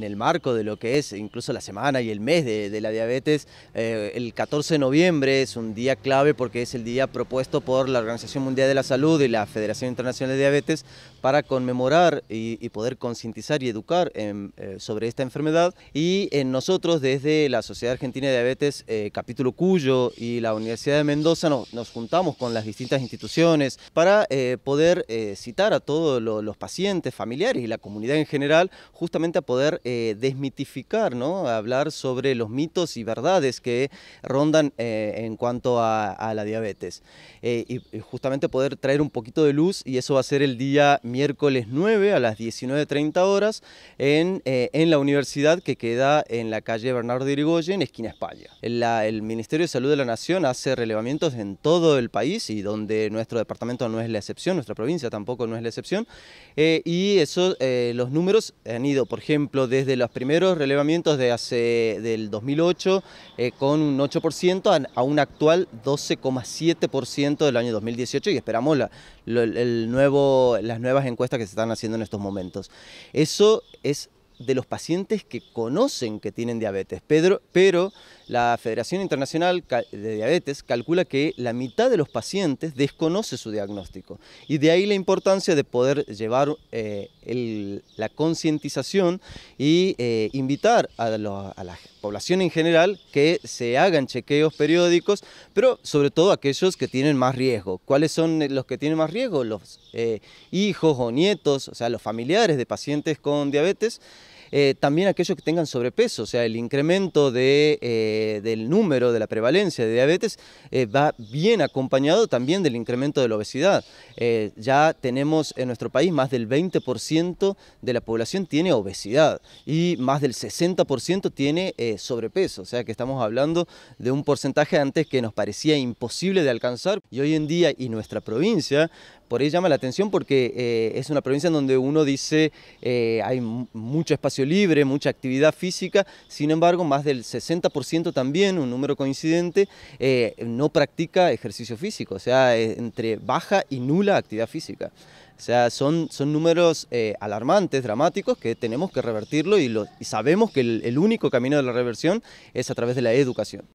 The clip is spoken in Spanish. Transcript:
en el marco de lo que es incluso la semana y el mes de, la diabetes, eh, el 14 de noviembre es un día clave porque es el día propuesto por la Organización Mundial de la Salud y la Federación Internacional de Diabetes para conmemorar y, poder concientizar y educar eh, sobre esta enfermedad. Y nosotros desde la Sociedad Argentina de Diabetes, eh, capítulo Cuyo y la Universidad de Mendoza nos, juntamos con las distintas instituciones para poder citar a todos los pacientes, familiares y la comunidad en general justamente a poder eh, desmitificar, ¿no? hablar sobre los mitos y verdades que rondan eh, en cuanto a, la diabetes. Eh, y justamente poder traer un poquito de luz y eso va a ser el día miércoles 9 a las 19.30 horas en, la universidad que queda en la calle Bernardo de Irigoyen, esquina España. el Ministerio de Salud de la Nación hace relevamientos en todo el país y donde nuestro departamento no es la excepción, nuestra provincia tampoco no es la excepción. y eso, los números han ido, por ejemplo, desde los primeros relevamientos de hace del 2008 eh, con un 8% a, un actual 12,7% del año 2018 y esperamos las nuevas encuestas que se están haciendo en estos momentos. Eso es de los pacientes que conocen que tienen diabetes, Pedro, pero la Federación Internacional de Diabetes calcula que la mitad de los pacientes desconoce su diagnóstico y de ahí la importancia de poder llevar eh, la concientización y eh, invitar a la gente población en general que se hagan chequeos periódicos, pero sobre todo aquellos que tienen más riesgo. ¿Cuáles son eh, los que tienen más riesgo? Los eh, hijos o nietos, o sea, los familiares de pacientes con diabetes. Eh, también aquellos que tengan sobrepeso, o sea, el incremento de, eh, del número de la prevalencia de diabetes eh, va bien acompañado también del incremento de la obesidad. ya tenemos en nuestro país más del 20% de la población tiene obesidad y más del 60% tiene sobrepeso, o sea que estamos hablando de un porcentaje antes que nos parecía imposible de alcanzar y hoy en día y nuestra provincia por ahí llama la atención porque es una provincia en donde uno dice hay mucho espacio libre, mucha actividad física, sin embargo más del 60% también, un número coincidente, eh, no practica ejercicio físico, o sea, eh, entre baja y nula actividad física. O sea, son, son números eh, alarmantes, dramáticos, que tenemos que revertirlo y, lo, sabemos que el único camino de la reversión es a través de la educación.